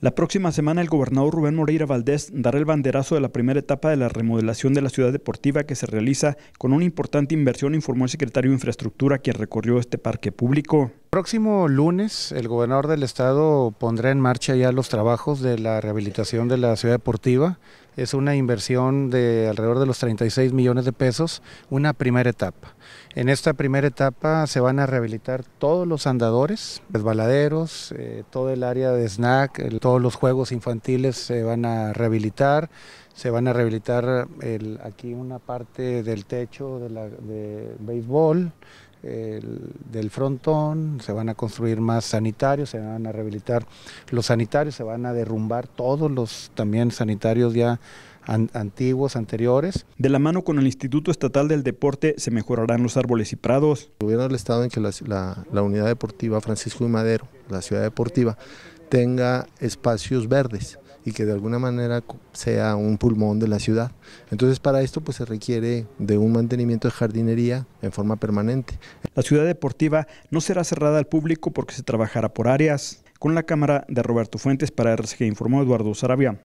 La próxima semana el gobernador Rubén Moreira Valdés dará el banderazo de la primera etapa de la remodelación de la ciudad deportiva que se realiza con una importante inversión, informó el secretario de Infraestructura quien recorrió este parque público próximo lunes el gobernador del estado pondrá en marcha ya los trabajos de la rehabilitación de la ciudad deportiva. Es una inversión de alrededor de los 36 millones de pesos, una primera etapa. En esta primera etapa se van a rehabilitar todos los andadores, resbaladeros, pues, eh, todo el área de snack, todos los juegos infantiles se van a rehabilitar, se van a rehabilitar aquí una parte del techo de béisbol, del frontón, se van a construir más sanitarios, se van a rehabilitar los sanitarios, se van a derrumbar todos los también sanitarios ya antiguos, anteriores. De la mano con el Instituto Estatal del Deporte se mejorarán los árboles y prados. Hubiera el estado en que la, la unidad deportiva Francisco y Madero, la ciudad deportiva, tenga espacios verdes y que de alguna manera sea un pulmón de la ciudad. Entonces para esto pues se requiere de un mantenimiento de jardinería en forma permanente. La ciudad deportiva no será cerrada al público porque se trabajará por áreas. Con la cámara de Roberto Fuentes para RCG informó Eduardo Sarabia.